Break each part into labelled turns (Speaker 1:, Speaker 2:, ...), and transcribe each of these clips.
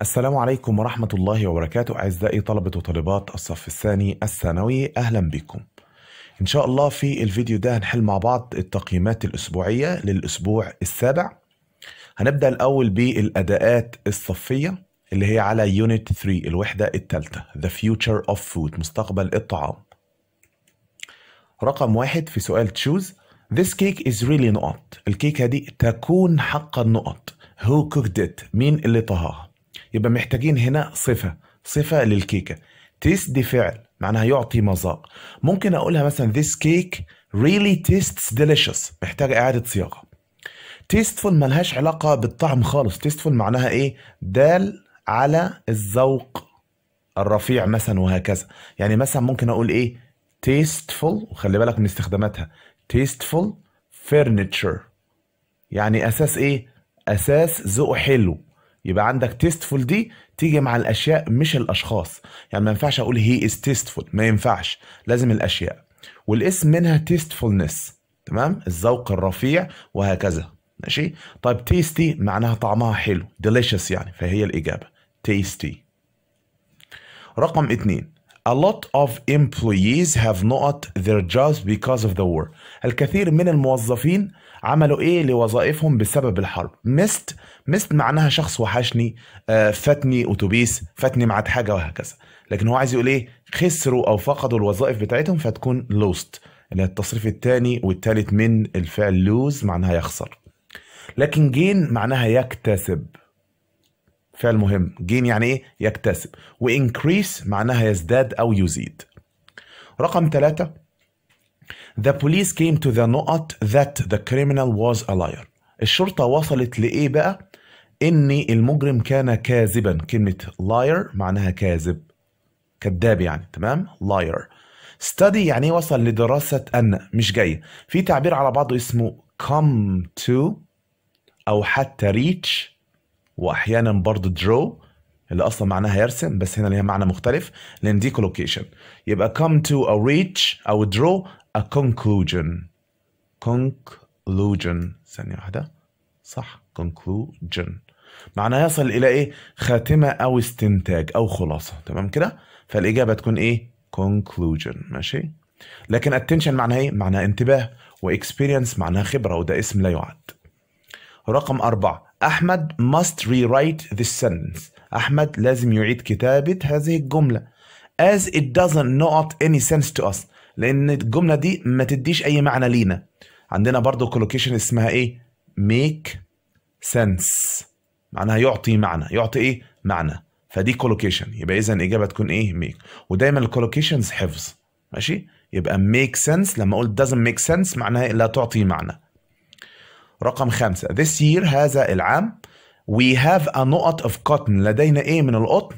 Speaker 1: السلام عليكم ورحمة الله وبركاته أعزائي طلبة وطالبات الصف الثاني الثانوي أهلا بكم إن شاء الله في الفيديو ده هنحل مع بعض التقييمات الأسبوعية للأسبوع السابع هنبدأ الأول بالأداءات الصفية اللي هي على يونت 3 الوحدة الثالثة The Future of Food مستقبل الطعام رقم واحد في سؤال تشوز This cake is really نقط الكيكة دي تكون حق النقط Who cooked it؟ مين اللي طهاها؟ يبقى محتاجين هنا صفة صفة للكيكة تيست دي فعل معناها يعطي مذاق ممكن أقولها مثلا this cake really tastes delicious محتاج إعادة صياغة تيستفول ملهاش علاقة بالطعم خالص تيستفول معناها إيه دال على الذوق الرفيع مثلا وهكذا يعني مثلا ممكن أقول إيه تيستفول وخلي بالك من استخداماتها تيستفول furniture يعني أساس إيه أساس ذوق حلو يبقى عندك تيستفول دي تيجي مع الاشياء مش الاشخاص يعني ما ينفعش اقول هي از تيستفول ما ينفعش لازم الاشياء والاسم منها تيستفولنس تمام الذوق الرفيع وهكذا ماشي طيب تيستي معناها طعمها حلو ديليشس يعني فهي الاجابه تيستي رقم اتنين A lot of employees have not their jobs because of the war. الكثير من الموظفين عملوا ايه لوظائفهم بسبب الحرب. Missed مست معناها شخص وحشني آه، فاتني اتوبيس فاتني معاد حاجه وهكذا لكن هو عايز يقول ايه خسروا او فقدوا الوظائف بتاعتهم فتكون لوست اللي يعني هي التصريف الثاني والثالث من الفعل لوز معناها يخسر لكن جين معناها يكتسب فعل مهم جين يعني ايه يكتسب وانكريس معناها يزداد او يزيد رقم ثلاثة The police came to the نقط that the criminal was a liar الشرطه وصلت لايه بقى ان المجرم كان كاذبا كلمه لاير معناها كاذب كذاب يعني تمام لاير ستادي يعني وصل لدراسه ان مش جايه في تعبير على بعضه اسمه come to او حتى reach واحيانا برضه draw اللي اصلا معناها يرسم بس هنا ليها معنى مختلف لان دي كولوكيشن يبقى come to او reach او draw a conclusion conclusion conclusion ثانية واحدة صح conclusion معناها يصل إلى إيه خاتمة أو استنتاج أو خلاصة تمام كده فالإجابة تكون إيه conclusion ماشي لكن attention معناها إيه معناها انتباه واكسبيرينس معناها خبرة وده اسم لا يعد رقم أربعة أحمد must rewrite this sentence أحمد لازم يعيد كتابة هذه الجملة as it doesn't not any sense to us لأن الجملة دي ما تديش أي معنى لينا عندنا برضو كولوكيشن اسمها ايه ميك سنس معناها يعطي معنى يعطي ايه معنى فدي كولوكيشن يبقى اذا الاجابه تكون ايه ميك ودايما الكولوكيشنز حفظ ماشي يبقى ميك سنس لما اقول doesn't make سنس معناها لا تعطي معنى رقم خمسة this year هذا العام we have a نقط of cotton لدينا ايه من القطن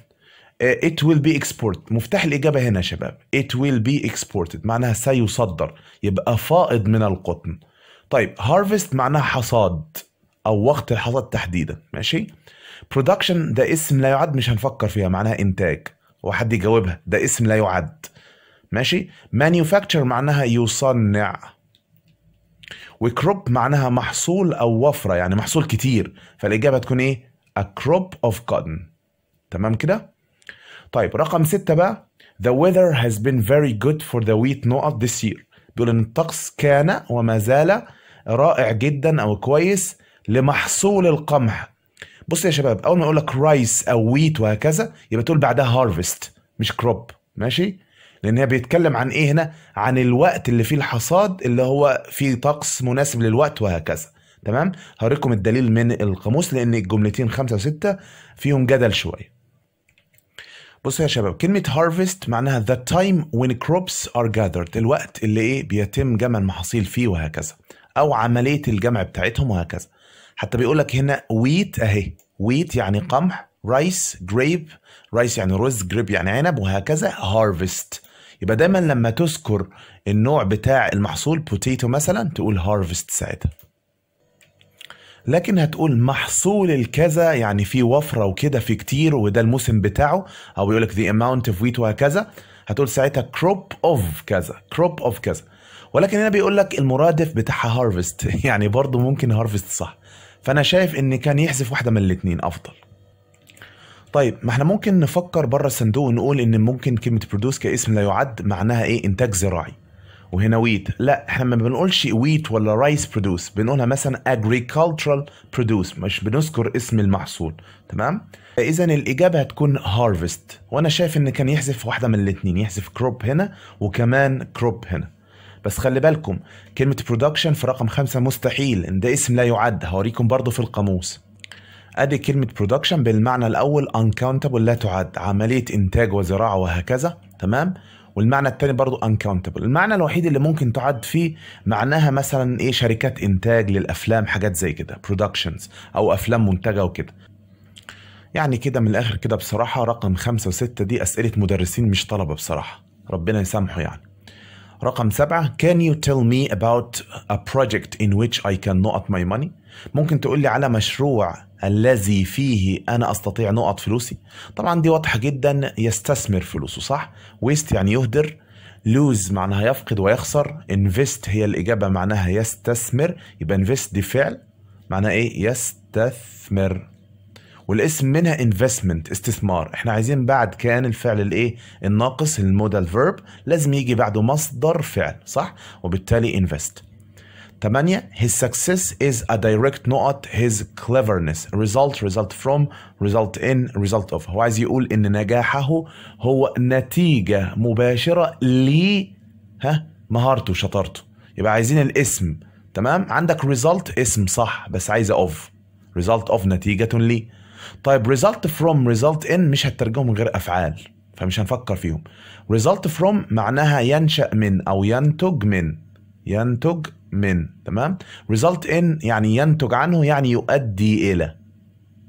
Speaker 1: it will be exported مفتاح الإجابة هنا يا شباب it will be exported معناها سيصدر يبقى فائض من القطن طيب harvest معناها حصاد أو وقت الحصاد تحديدا ماشي production ده اسم لا يعد مش هنفكر فيها معناها إنتاج وحد يجاوبها ده اسم لا يعد ماشي manufacture معناها يصنع وكروب معناها محصول أو وفرة يعني محصول كتير فالإجابة تكون إيه a crop of cotton تمام كده طيب رقم ستة بقى The weather has been very good for the wheat نقط this year بيقول ان الطقس كان وما زال رائع جدا او كويس لمحصول القمح بص يا شباب اول ما اقول لك رايس او ويت وهكذا يبقى تقول بعدها هارفست مش كروب ماشي لان هي بيتكلم عن ايه هنا عن الوقت اللي فيه الحصاد اللي هو فيه طقس مناسب للوقت وهكذا تمام هوريكم الدليل من القاموس لان الجملتين خمسة وستة فيهم جدل شويه بصوا يا شباب كلمة harvest معناها the time when crops are gathered الوقت اللي ايه بيتم جمع المحاصيل فيه وهكذا أو عملية الجمع بتاعتهم وهكذا حتى بيقول لك هنا wheat أهي wheat يعني قمح رايس جريب رايس يعني رز جريب يعني عنب وهكذا harvest يبقى دايما لما تذكر النوع بتاع المحصول بوتيتو مثلا تقول harvest ساعتها لكن هتقول محصول الكذا يعني في وفره وكده في كتير وده الموسم بتاعه او يقول لك ذا اماونت اوف ويت وهكذا هتقول ساعتها كروب اوف كذا كروب اوف كذا ولكن هنا بيقول لك المرادف بتاعها هارفست يعني برضه ممكن هارفست صح فانا شايف ان كان يحذف واحده من الاثنين افضل طيب ما احنا ممكن نفكر بره الصندوق ونقول ان ممكن كلمه برودوس كاسم لا يعد معناها ايه انتاج زراعي وهنا ويت لا احنا ما بنقولش ويت ولا رايس برودوس بنقولها مثلا agricultural برودوس مش بنذكر اسم المحصول تمام اذا الاجابه هتكون هارفست وانا شايف ان كان يحذف واحده من الاثنين يحذف كروب هنا وكمان كروب هنا بس خلي بالكم كلمة برودكشن في رقم خمسة مستحيل ان ده اسم لا يعد هوريكم برضه في القاموس ادي كلمة برودكشن بالمعنى الاول uncountable لا تعد عملية انتاج وزراعة وهكذا تمام والمعنى الثاني برضو انكاونتبل المعنى الوحيد اللي ممكن تعد فيه معناها مثلا ايه شركات انتاج للافلام حاجات زي كده برودكشنز او افلام منتجه وكده يعني كده من الاخر كده بصراحه رقم خمسة وستة دي اسئله مدرسين مش طلبه بصراحه ربنا يسامحه يعني رقم سبعة can you tell me about a project in which I can not my money ممكن تقول لي على مشروع الذي فيه انا استطيع نقط فلوسي طبعا دي واضحه جدا يستثمر فلوسه صح ويست يعني يهدر لوز معناها يفقد ويخسر انفست هي الاجابه معناها يستثمر يبقى انفست دي فعل معناها ايه يستثمر والاسم منها انفستمنت استثمار احنا عايزين بعد كان الفعل الايه الناقص المودال فيرب لازم يجي بعده مصدر فعل صح وبالتالي انفست 8 his success is a direct نقط his cleverness result result from result in result of هو عايز يقول ان نجاحه هو نتيجة مباشرة ل ها مهارته شطارته يبقى عايزين الاسم تمام عندك result اسم صح بس عايز of result of نتيجة ل طيب result from result in مش هترجمه من غير افعال فمش هنفكر فيهم result from معناها ينشأ من او ينتج من ينتج من تمام result in يعني ينتج عنه يعني يؤدي الى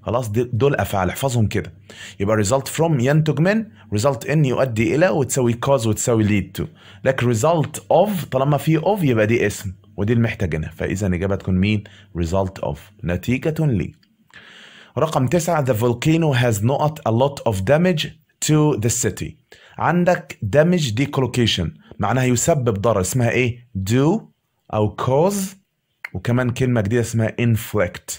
Speaker 1: خلاص دول افعال احفظهم كده يبقى result from ينتج من result in يؤدي الى وتساوي cause وتساوي lead to لكن result of طالما في of يبقى دي اسم ودي المحتاجينها فاذا الاجابه تكون مين result of نتيجه لي رقم تسعة the volcano has not a lot of damage to the city عندك damage دي collocation معناها يسبب ضرر اسمها ايه do او cause وكمان كلمة جديدة اسمها inflict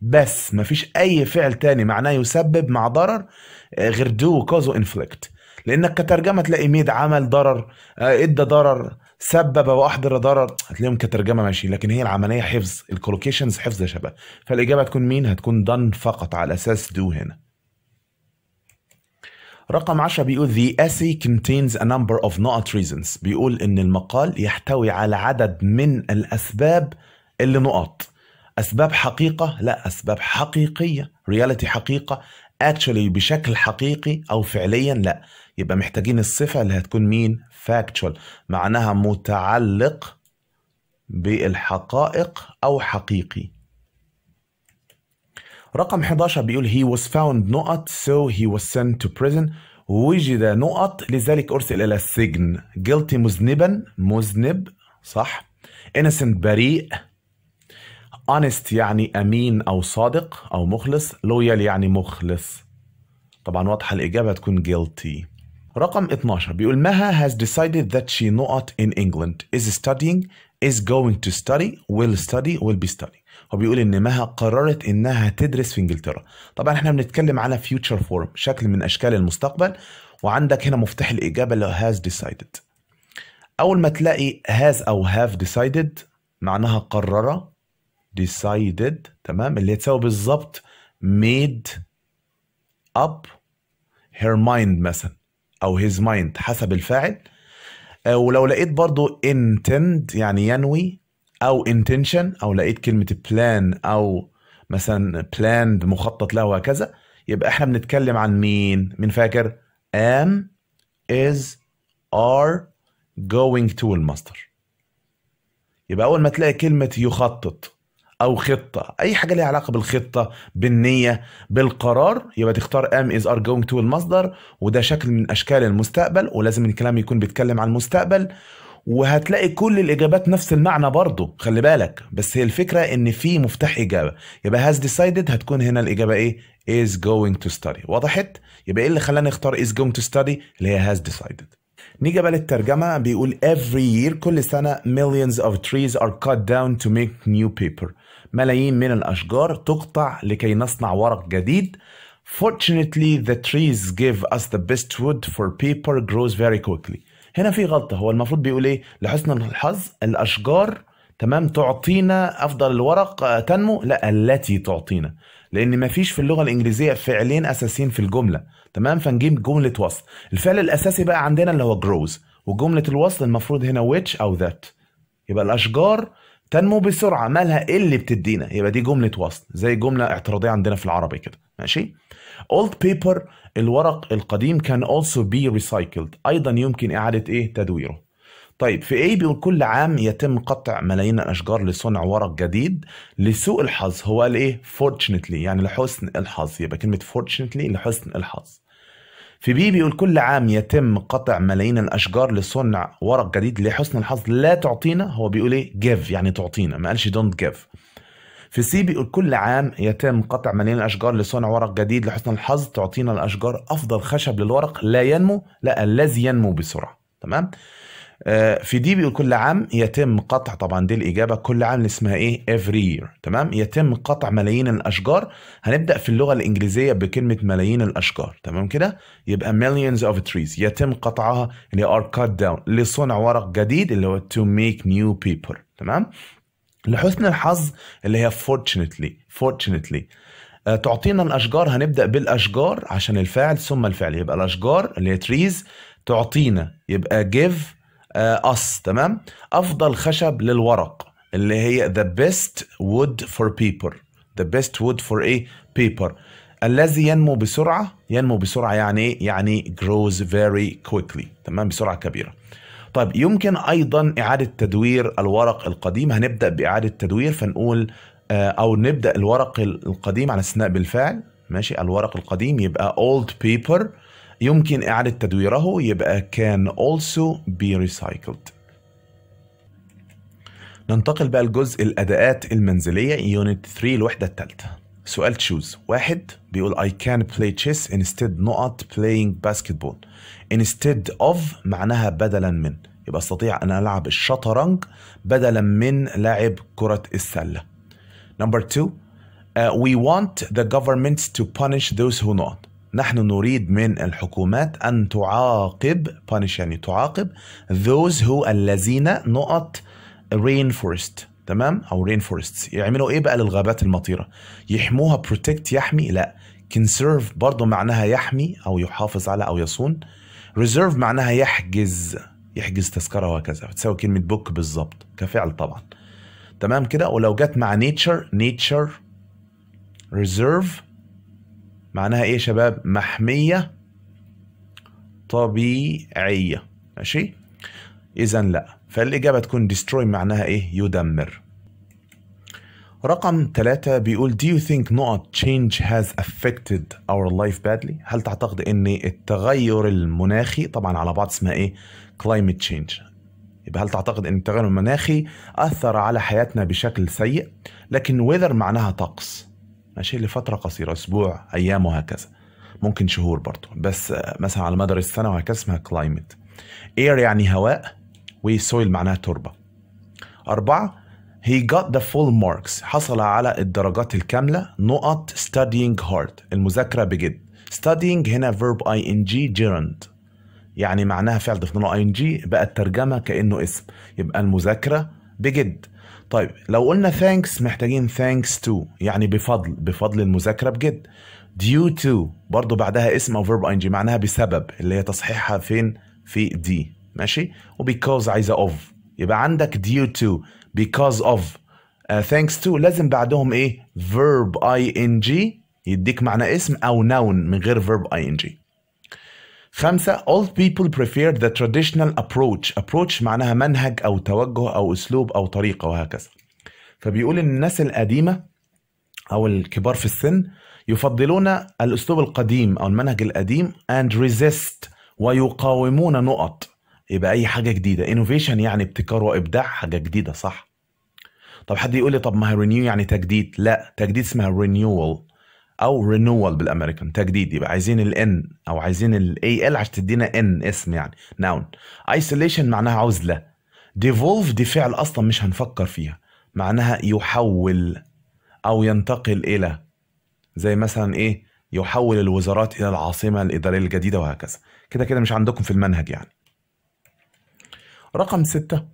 Speaker 1: بس مفيش اي فعل تاني معناه يسبب مع ضرر آه، غير do كوز وانفلكت لانك كترجمه تلاقي ميد عمل ضرر آه، ادى ضرر سبب واحضر ضرر هتلاقيهم كترجمه ماشي لكن هي العمليه حفظ الكولوكيشنز حفظ يا شباب فالاجابه هتكون مين هتكون done فقط على اساس do هنا رقم 10 بيقول The essay contains a number of not reasons بيقول إن المقال يحتوي على عدد من الأسباب اللي نقط أسباب حقيقة لا أسباب حقيقية reality حقيقة actually بشكل حقيقي أو فعليا لا يبقى محتاجين الصفة اللي هتكون مين factual معناها متعلق بالحقائق أو حقيقي رقم 11 بيقول he was found نقط so he was sent to prison وجد نقط لذلك أرسل إلى السجن guilty مذنبا مذنب صح innocent بريء honest يعني أمين أو صادق أو مخلص loyal يعني مخلص طبعا واضحة الإجابة تكون guilty رقم 12 بيقول مها has decided that she not in England is studying is going to study will study will be studying هو بيقول ان مها قررت انها تدرس في انجلترا طبعا احنا بنتكلم على فيوتشر فورم شكل من اشكال المستقبل وعندك هنا مفتاح الاجابه اللي هاز ديسايدد اول ما تلاقي هاز او هاف ديسايدد معناها قرر ديسايدد تمام اللي تساوي بالظبط ميد اب هير مايند مثلا او هيز مايند حسب الفاعل آه، ولو لقيت برضو intend يعني ينوي او انتنشن او لقيت كلمه بلان او مثلا بلاند مخطط له وهكذا يبقى احنا بنتكلم عن مين من فاكر am is are going to المصدر يبقى اول ما تلاقي كلمه يخطط او خطه اي حاجه ليها علاقه بالخطه بالنيه بالقرار يبقى تختار ام از ار جوينج تو المصدر وده شكل من اشكال المستقبل ولازم الكلام يكون بيتكلم عن المستقبل وهتلاقي كل الاجابات نفس المعنى برضه خلي بالك بس هي الفكره ان في مفتاح اجابه يبقى هاز ديسايدد هتكون هنا الاجابه ايه is going to study وضحت يبقى ايه اللي خلاني اختار is going to study اللي هي has decided نيجي بقى للترجمة بيقول every year كل سنة millions of trees are cut down to make new paper ملايين من الأشجار تقطع لكي نصنع ورق جديد Fortunately the trees give us the best wood for paper grows very quickly هنا في غلطه هو المفروض بيقول ايه لحسن الحظ الاشجار تمام تعطينا افضل الورق آه، تنمو لا التي تعطينا لان ما فيش في اللغه الانجليزيه فعلين اساسيين في الجمله تمام فنجيب جمله وصل الفعل الاساسي بقى عندنا اللي هو جروز وجمله الوصل المفروض هنا which او that يبقى الاشجار تنمو بسرعه مالها اللي بتدينا يبقى دي جمله وصل زي جمله اعتراضيه عندنا في العربي كده ماشي old paper الورق القديم كان also be recycled ايضا يمكن اعاده ايه تدويره طيب في اي بيقول كل عام يتم قطع ملايين الاشجار لصنع ورق جديد لسوء الحظ هو الايه fortunately يعني لحسن الحظ يبقى كلمه fortunately لحسن الحظ في بي بيقول كل عام يتم قطع ملايين الاشجار لصنع ورق جديد لحسن الحظ لا تعطينا هو بيقول ايه جيف يعني تعطينا ما قالش دونت جيف في سي بيقول كل عام يتم قطع ملايين الاشجار لصنع ورق جديد لحسن الحظ تعطينا الاشجار افضل خشب للورق لا ينمو لا الذي ينمو بسرعه تمام آه، في دي بيقول كل عام يتم قطع طبعا دي الاجابه كل عام اللي اسمها ايه every year تمام يتم قطع ملايين الاشجار هنبدا في اللغه الانجليزيه بكلمه ملايين الاشجار تمام كده يبقى millions of trees يتم قطعها اللي are cut down لصنع ورق جديد اللي هو to make new paper تمام لحسن الحظ اللي هي fortunately fortunately آه، تعطينا الاشجار هنبدا بالاشجار عشان الفاعل ثم الفعل يبقى الاشجار اللي هي trees تعطينا يبقى give اس آه، تمام افضل خشب للورق اللي هي the best wood for paper the best wood for a paper الذي ينمو بسرعة ينمو بسرعة يعني ايه؟ يعني grows very quickly تمام بسرعة كبيرة طيب يمكن أيضا إعادة تدوير الورق القديم هنبدأ بإعادة تدوير فنقول آه، أو نبدأ الورق القديم على استثناء بالفعل ماشي الورق القديم يبقى old paper يمكن إعادة تدويره يبقى can also be recycled ننتقل بقى لجزء الأداءات المنزلية يونت 3 الوحدة الثالثة سؤال تشوز واحد بيقول I can play chess instead not playing basketball instead of معناها بدلا من يبقى استطيع أن ألعب الشطرنج بدلا من لعب كرة السلة number two uh, we want the governments to punish those who not نحن نريد من الحكومات أن تعاقب punish يعني تعاقب those who الذين نقط rainforest تمام أو rainforests يعملوا إيه بقى للغابات المطيرة يحموها protect يحمي لا conserve برضه معناها يحمي أو يحافظ على أو يصون reserve معناها يحجز يحجز تذكرة وهكذا بتساوي كلمة بوك بالظبط كفعل طبعا تمام كده ولو جت مع nature nature reserve معناها ايه يا شباب محمية طبيعية ماشي اذا لا فالاجابة تكون destroy معناها ايه يدمر رقم ثلاثة بيقول Do you think not change has affected our life badly؟ هل تعتقد ان التغير المناخي طبعا على بعض اسمها ايه؟ climate change يبقى هل تعتقد ان التغير المناخي اثر على حياتنا بشكل سيء؟ لكن weather معناها طقس ماشي لفترة قصيرة أسبوع أيام وهكذا ممكن شهور برضه بس آه، مثلا على مدار السنة وهكذا اسمها كلايمت اير يعني هواء وسويل معناها تربة أربعة he got the full marks حصل على الدرجات الكاملة نقط studying hard المذاكرة بجد studying هنا verb ing gerund يعني معناها فعل ضفنا له ing بقى الترجمة كأنه اسم يبقى المذاكرة بجد طيب لو قلنا thanks محتاجين thanks to يعني بفضل بفضل المذاكرة بجد due to برضو بعدها اسم أو verb ing معناها بسبب اللي هي تصحيحها فين في دي ماشي وبيكوز عايزة of يبقى عندك due to because of uh, thanks to لازم بعدهم ايه verb ing يديك معنى اسم أو noun من غير verb ing خمسة old people prefer the traditional approach approach معناها منهج أو توجه أو أسلوب أو طريقة وهكذا فبيقول إن الناس القديمة أو الكبار في السن يفضلون الأسلوب القديم أو المنهج القديم and resist ويقاومون نقط يبقى أي حاجة جديدة innovation يعني ابتكار وإبداع حاجة جديدة صح طب حد يقول لي طب ما هي renew يعني تجديد لا تجديد اسمها renewal او رينوال بالامريكان تجديد يبقى عايزين الان او عايزين الاي ال عشان تدينا ان اسم يعني ناون ايسوليشن معناها عزله ديفولف دي فعل اصلا مش هنفكر فيها معناها يحول او ينتقل الى زي مثلا ايه يحول الوزارات الى العاصمه الاداريه الجديده وهكذا كده كده مش عندكم في المنهج يعني رقم ستة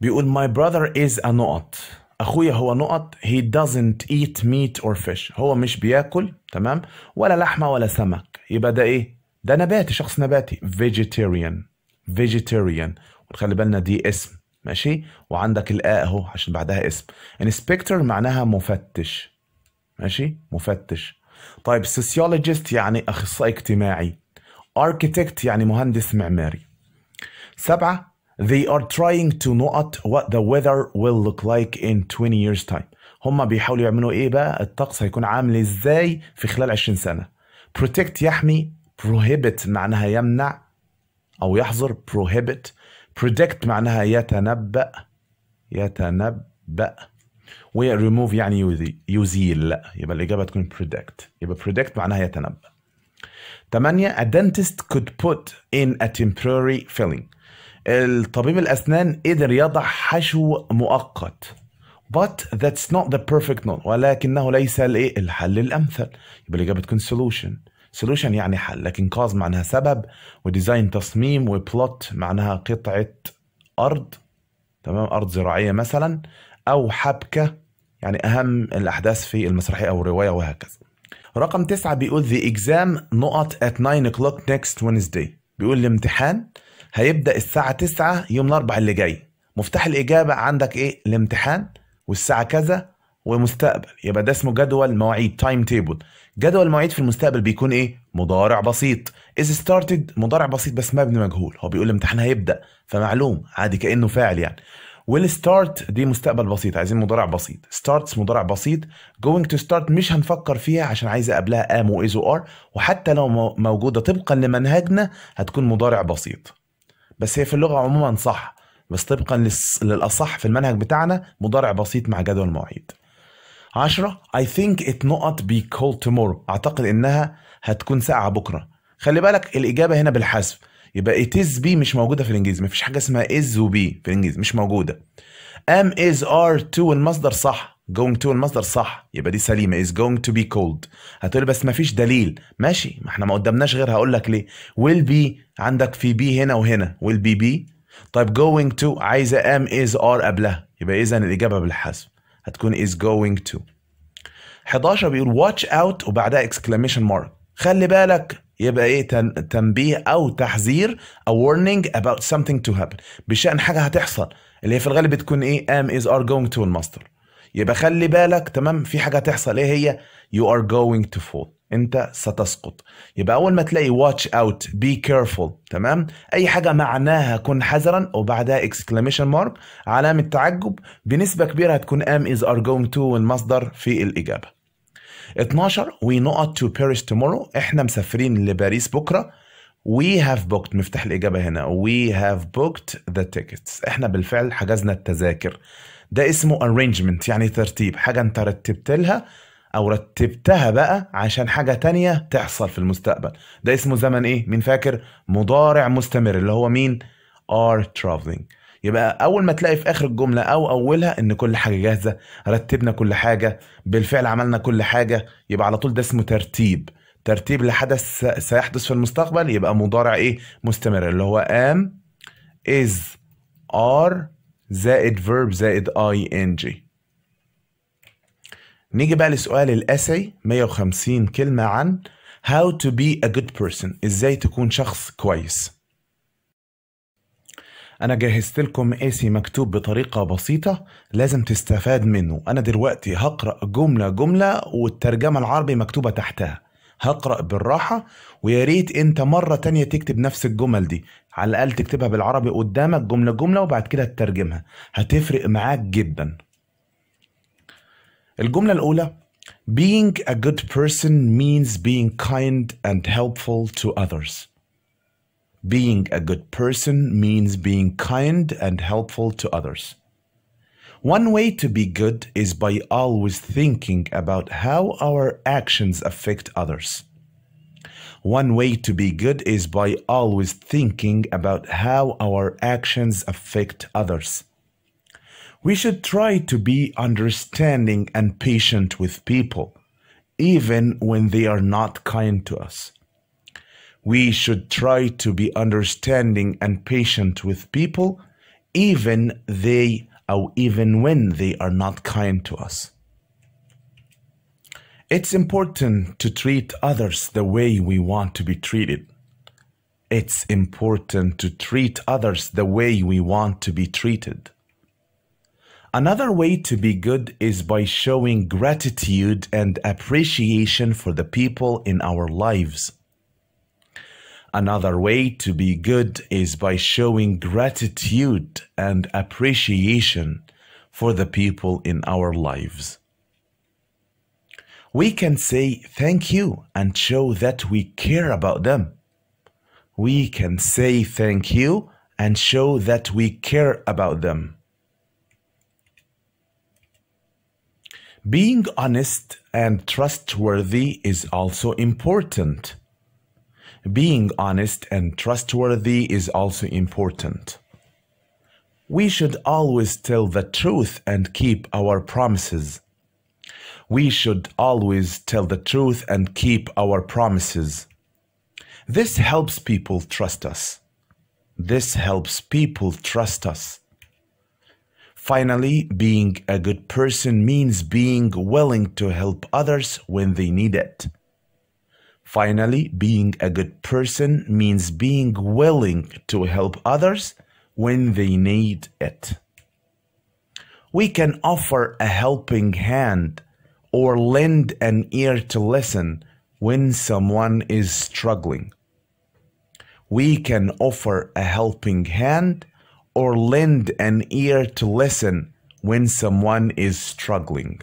Speaker 1: بيقول my brother is a نقط اخويا هو نقط he doesn't eat meat or fish هو مش بياكل تمام ولا لحمه ولا سمك يبقى ده ايه ده نباتي شخص نباتي vegetarian vegetarian وخلي بالنا دي اسم ماشي وعندك الاء اهو عشان بعدها اسم انسبكتور معناها مفتش ماشي مفتش طيب سوسيولوجيست يعني اخصائي اجتماعي اركيتكت يعني مهندس معماري سبعه they are trying to know what the weather will look like in 20 years time هم بيحاولوا يعملوا ايه بقى الطقس هيكون عامل ازاي في خلال 20 سنه protect يحمي prohibit معناها يمنع او يحظر prohibit predict معناها يتنبأ يتنبأ و remove يعني يزيل لا يبقى الإجابة تكون predict يبقى predict معناها يتنبأ 8 a dentist could put in a temporary filling الطبيب الأسنان قدر يضع حشو مؤقت But that's not the perfect note ولكنه ليس الايه الحل الامثل يبقى الاجابه تكون solution solution يعني حل لكن cause معناها سبب وديزاين تصميم وبلوت معناها قطعه ارض تمام ارض زراعيه مثلا او حبكه يعني اهم الاحداث في المسرحيه او الروايه وهكذا رقم تسعة بيقول the exam نقط at 9 o'clock next Wednesday بيقول الامتحان هيبدا الساعه 9 يوم الاربعاء اللي جاي مفتاح الاجابه عندك ايه الامتحان والساعه كذا ومستقبل يبقى ده اسمه جدول مواعيد تايم تيبل جدول المواعيد في المستقبل بيكون ايه مضارع بسيط از ستارتد مضارع بسيط بس مبني مجهول هو بيقول الامتحان هيبدا فمعلوم عادي كانه فاعل يعني والستارت دي مستقبل بسيط عايزين مضارع بسيط ستارتس مضارع بسيط جوينج تو ستارت مش هنفكر فيها عشان عايزه قبلها ام واز وار وحتى لو موجوده طبقا لمنهجنا هتكون مضارع بسيط بس هي في اللغه عموما صح بس طبقا للاصح في المنهج بتاعنا مضارع بسيط مع جدول المواعيد 10 I think it not be cold tomorrow اعتقد انها هتكون ساقعه بكره خلي بالك الاجابه هنا بالحذف يبقى it is be مش موجوده في الانجليزي مفيش حاجه اسمها is وبي في الانجليزي مش موجوده am is are to المصدر صح going to المصدر صح يبقى دي سليمه is going to be cold هتقولي بس ما فيش دليل ماشي ما احنا ما قدامناش غير هقول لك ليه will be عندك في بي هنا وهنا will be be طيب going to عايزه am is are قبلها يبقى اذا الاجابه بالحذف هتكون is going to 11 بيقول watch out وبعدها exclamation mark خلي بالك يبقى ايه تنبيه او تحذير a warning about something to happen بشان حاجه هتحصل اللي هي في الغالب بتكون ايه am is are going to المصدر يبقى خلي بالك تمام في حاجه هتحصل ايه هي you are going to fall انت ستسقط يبقى اول ما تلاقي واتش اوت بي كيرفول تمام اي حاجه معناها كن حذرا وبعدها اكسكلاميشن مارك علامه تعجب بنسبه كبيره هتكون ام از ار جوينج تو والمصدر في الاجابه 12 وي ات تو باريس تومورو احنا مسافرين لباريس بكره وي هاف بوكت مفتاح الاجابه هنا وي هاف بوكت ذا تيكتس احنا بالفعل حجزنا التذاكر ده اسمه arrangement يعني ترتيب حاجة انت رتبت لها او رتبتها بقى عشان حاجة تانية تحصل في المستقبل ده اسمه زمن ايه مين فاكر مضارع مستمر اللي هو مين are traveling يبقى اول ما تلاقي في اخر الجمله او اولها ان كل حاجه جاهزه رتبنا كل حاجه بالفعل عملنا كل حاجه يبقى على طول ده اسمه ترتيب ترتيب لحدث سيحدث في المستقبل يبقى مضارع ايه مستمر اللي هو am is are زائد فيرب زائد اي ان جي نيجي بقى لسؤال الاسي 150 كلمة عن how to be a good person ازاي تكون شخص كويس انا جهزت لكم اسي مكتوب بطريقة بسيطة لازم تستفاد منه انا دلوقتي هقرأ جملة جملة والترجمة العربي مكتوبة تحتها هقرأ بالراحة ويا ريت انت مرة تانية تكتب نفس الجمل دي على الأقل تكتبها بالعربي قدامك جملة جملة وبعد كده تترجمها هتفرق معاك جدا الجملة الأولى Being a good person means being kind and helpful to others. Being a good person means being kind and helpful to others. One way to be good is by always thinking about how our actions affect others. One way to be good is by always thinking about how our actions affect others. We should try to be understanding and patient with people, even when they are not kind to us. We should try to be understanding and patient with people, even they or even when they are not kind to us. It's important to treat others the way we want to be treated. It's important to treat others the way we want to be treated. Another way to be good is by showing gratitude and appreciation for the people in our lives. Another way to be good is by showing gratitude and appreciation for the people in our lives. We can say thank you and show that we care about them. We can say thank you and show that we care about them. Being honest and trustworthy is also important being honest and trustworthy is also important. We should always tell the truth and keep our promises. We should always tell the truth and keep our promises. This helps people trust us. This helps people trust us. Finally, being a good person means being willing to help others when they need it. Finally, being a good person means being willing to help others when they need it. We can offer a helping hand or lend an ear to listen when someone is struggling. We can offer a helping hand or lend an ear to listen when someone is struggling.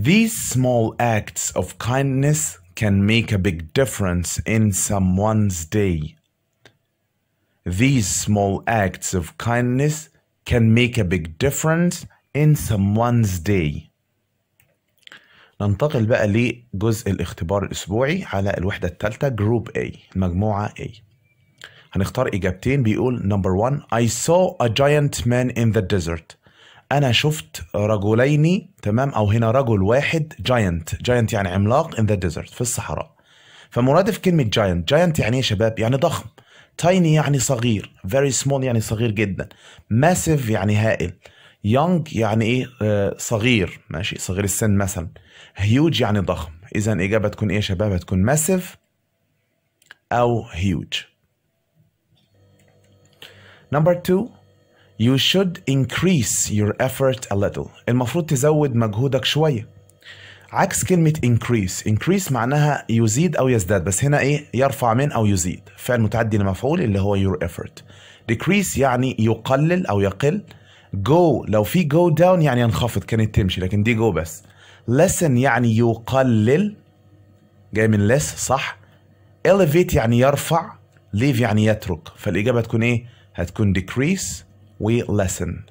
Speaker 1: These small acts of kindness can make a big difference in someone's day. These small acts of kindness can make a big difference in someone's day. ننتقل بقى لجزء الاختبار الأسبوعي على الوحدة الثالثة Group A المجموعة A هنختار إجابتين بيقول number one I saw a giant man in the desert انا شفت رجلين تمام او هنا رجل واحد جاينت جاينت يعني عملاق ان ذا ديزرت في الصحراء فمرادف كلمه جاينت جاينت يعني ايه شباب يعني ضخم تايني يعني صغير فيري سمول يعني صغير جدا ماسيف يعني هائل يونج يعني ايه آه، صغير ماشي صغير السن مثلا هيوج يعني ضخم اذا الاجابه تكون ايه يا شباب هتكون ماسيف او هيوج نمبر 2 You should increase your effort a little. المفروض تزود مجهودك شوية. عكس كلمة increase، increase معناها يزيد أو يزداد، بس هنا إيه؟ يرفع من أو يزيد، فعل متعدي لمفعول اللي هو your effort. decrease يعني يقلل أو يقل. go لو في go down يعني ينخفض كانت تمشي لكن دي go بس. Lessen يعني يقلل جاي من less صح؟ elevate يعني يرفع، leave يعني يترك، فالإجابة تكون إيه؟ هتكون decrease ولسن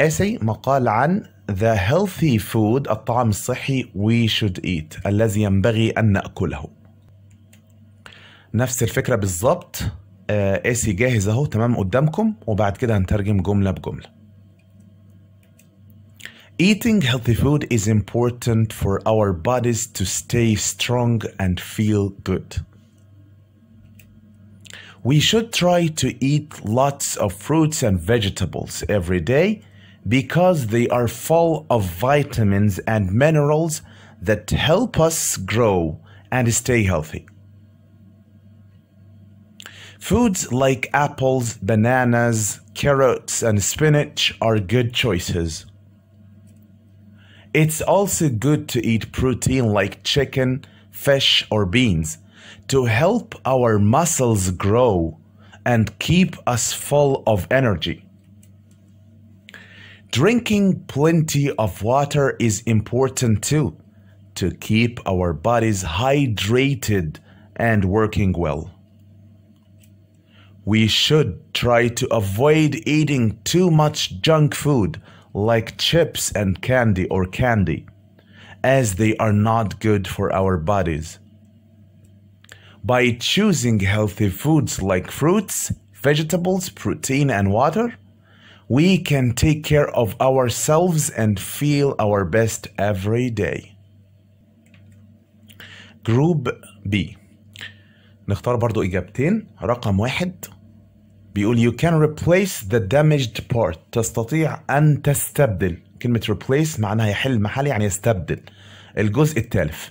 Speaker 1: اسي essay مقال عن The healthy food الطعام الصحي we should eat الذي ينبغي أن نأكله نفس الفكرة بالظبط اسي آه، جاهز اهو تمام قدامكم وبعد كده هنترجم جملة بجملة Eating healthy food is important for our bodies to stay strong and feel good. we should try to eat lots of fruits and vegetables every day because they are full of vitamins and minerals that help us grow and stay healthy. Foods like apples, bananas, carrots, and spinach are good choices. It's also good to eat protein like chicken, fish, or beans to help our muscles grow and keep us full of energy. Drinking plenty of water is important too to keep our bodies hydrated and working well. We should try to avoid eating too much junk food like chips and candy or candy, as they are not good for our bodies by choosing healthy foods like fruits, vegetables, protein, and water, we can take care of ourselves and feel our best every day. Group B نختار برضو إجابتين رقم واحد بيقول you can replace the damaged part تستطيع أن تستبدل كلمة replace معناها يحل محل يعني يستبدل الجزء التالف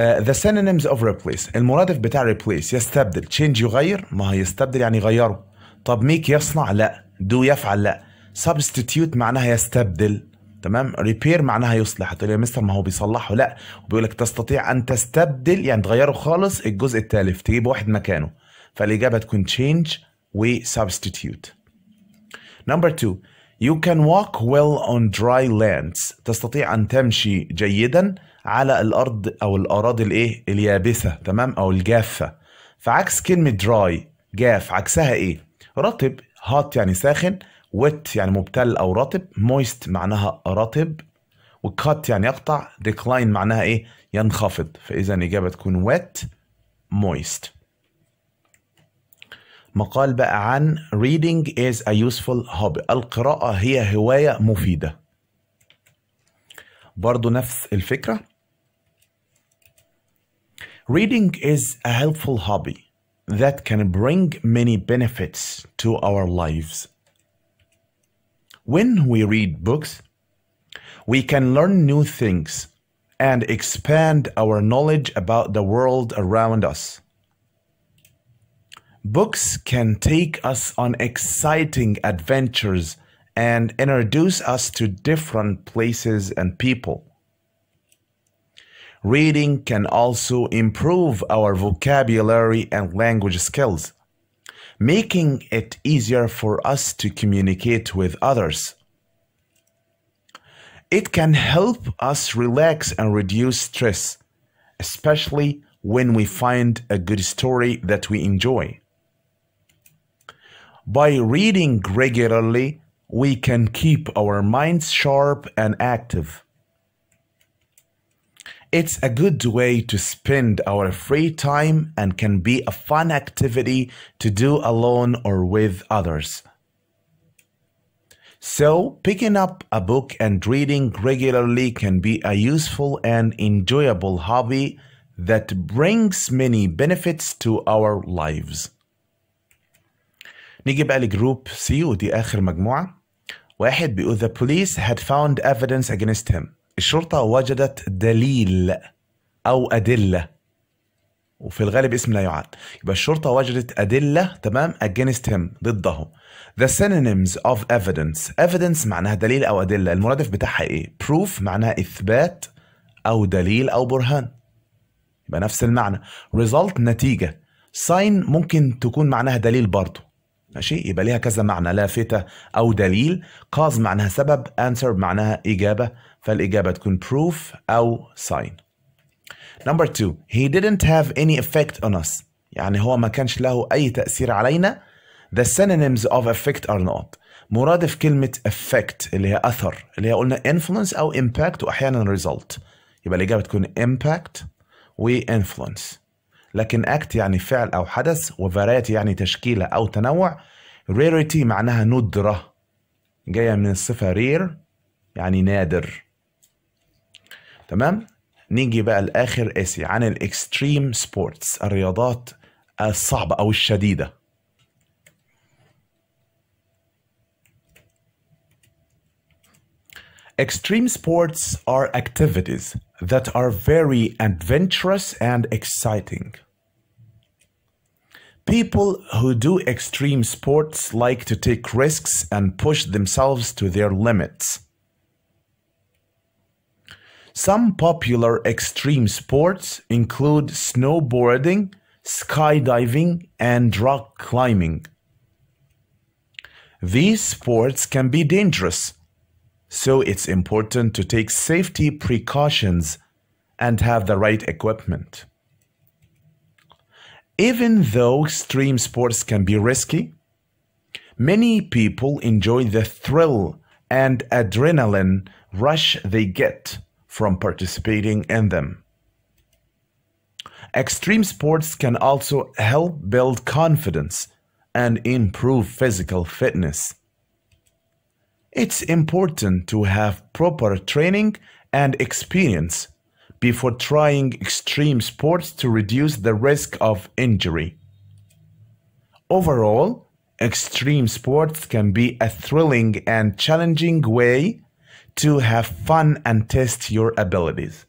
Speaker 1: ذا uh, synonyms اوف ريبليس المرادف بتاع ريبليس يستبدل تشينج يغير ما يستبدل يعني يغيره طب ميك يصنع لا دو يفعل لا سبستيتيوت معناها يستبدل تمام ريبير معناها يصلح تقول يا مستر ما هو بيصلحه لا بيقول لك تستطيع ان تستبدل يعني تغيره خالص الجزء التالف تجيب واحد مكانه فالاجابه تكون تشينج وسبستيتيوت نمبر 2 You can walk well on dry lands تستطيع أن تمشي جيدا على الارض او الاراضي الايه اليابسه تمام او الجافه فعكس كلمه دراي جاف عكسها ايه رطب هات يعني ساخن ويت يعني مبتل او رطب مويست معناها رطب وكات يعني يقطع ديكلاين معناها ايه ينخفض فاذا الاجابه تكون ويت مويست مقال بقى عن reading is a useful hobby القراءة هي هواية مفيدة برضو نفس الفكرة Reading is a helpful hobby that can bring many benefits to our lives. When we read books, we can learn new things and expand our knowledge about the world around us. Books can take us on exciting adventures and introduce us to different places and people. Reading can also improve our vocabulary and language skills, making it easier for us to communicate with others. It can help us relax and reduce stress, especially when we find a good story that we enjoy. By reading regularly, we can keep our minds sharp and active. It's a good way to spend our free time and can be a fun activity to do alone or with others. So, picking up a book and reading regularly can be a useful and enjoyable hobby that brings many benefits to our lives. نيجي بقى لجروب سي ودي آخر مجموعة. واحد بيقول the police had found evidence against him. الشرطة وجدت دليل أو أدلة وفي الغالب اسم لا يعاد يبقى الشرطة وجدت أدلة تمام against him ضده the synonyms of evidence evidence معناها دليل أو أدلة المرادف بتاعها إيه proof معناها إثبات أو دليل أو برهان يبقى نفس المعنى result نتيجة sign ممكن تكون معناها دليل برضه ماشي يبقى ليها كذا معنى لافتة أو دليل cause معناها سبب answer معناها إجابة فالإجابة تكون proof أو sign number two he didn't have any effect on us يعني هو ما كانش له أي تأثير علينا the synonyms of effect are not مرادف كلمة effect اللي هي أثر اللي هي قلنا influence أو impact وأحيانا result يبقى الإجابة تكون impact و influence لكن act يعني فعل أو حدث وفاريتي يعني تشكيلة أو تنوع rarity معناها ندرة جاية من الصفة rare يعني نادر تمام نيجي بقى لاخر اسي عن الاكستريم سبورتس الرياضات الصعبه او الشديده Extreme sports are activities that are very adventurous and exciting. People who do extreme sports like to take risks and push themselves to their limits. Some popular extreme sports include snowboarding, skydiving, and rock climbing. These sports can be dangerous, so it's important to take safety precautions and have the right equipment. Even though extreme sports can be risky, many people enjoy the thrill and adrenaline rush they get from participating in them. Extreme sports can also help build confidence and improve physical fitness. It's important to have proper training and experience before trying extreme sports to reduce the risk of injury. Overall, extreme sports can be a thrilling and challenging way to have fun and test your abilities.